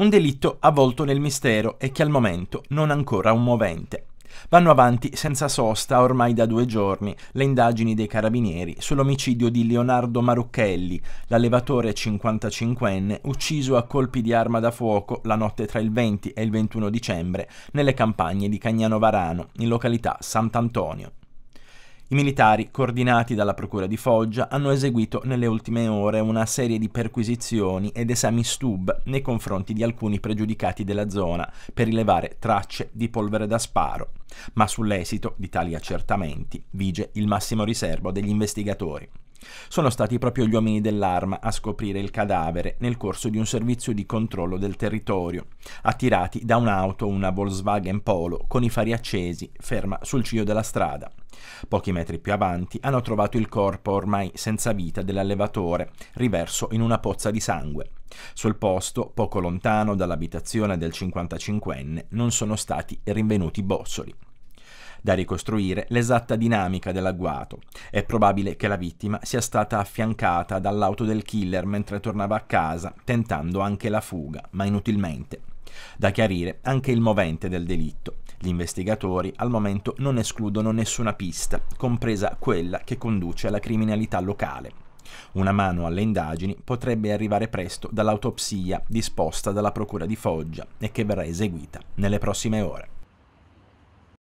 Un delitto avvolto nel mistero e che al momento non ha ancora un movente. Vanno avanti senza sosta ormai da due giorni le indagini dei carabinieri sull'omicidio di Leonardo Marucchelli, l'allevatore 55enne ucciso a colpi di arma da fuoco la notte tra il 20 e il 21 dicembre nelle campagne di Cagnano Varano, in località Sant'Antonio. I militari, coordinati dalla Procura di Foggia, hanno eseguito nelle ultime ore una serie di perquisizioni ed esami stub nei confronti di alcuni pregiudicati della zona per rilevare tracce di polvere da sparo. Ma sull'esito di tali accertamenti vige il massimo riservo degli investigatori. Sono stati proprio gli uomini dell'arma a scoprire il cadavere nel corso di un servizio di controllo del territorio, attirati da un'auto, una Volkswagen Polo, con i fari accesi, ferma sul ciglio della strada. Pochi metri più avanti hanno trovato il corpo ormai senza vita dell'allevatore, riverso in una pozza di sangue. Sul posto, poco lontano dall'abitazione del 55enne, non sono stati rinvenuti bozzoli. Da ricostruire l'esatta dinamica dell'agguato. È probabile che la vittima sia stata affiancata dall'auto del killer mentre tornava a casa, tentando anche la fuga, ma inutilmente. Da chiarire anche il movente del delitto. Gli investigatori al momento non escludono nessuna pista, compresa quella che conduce alla criminalità locale. Una mano alle indagini potrebbe arrivare presto dall'autopsia disposta dalla Procura di Foggia e che verrà eseguita nelle prossime ore.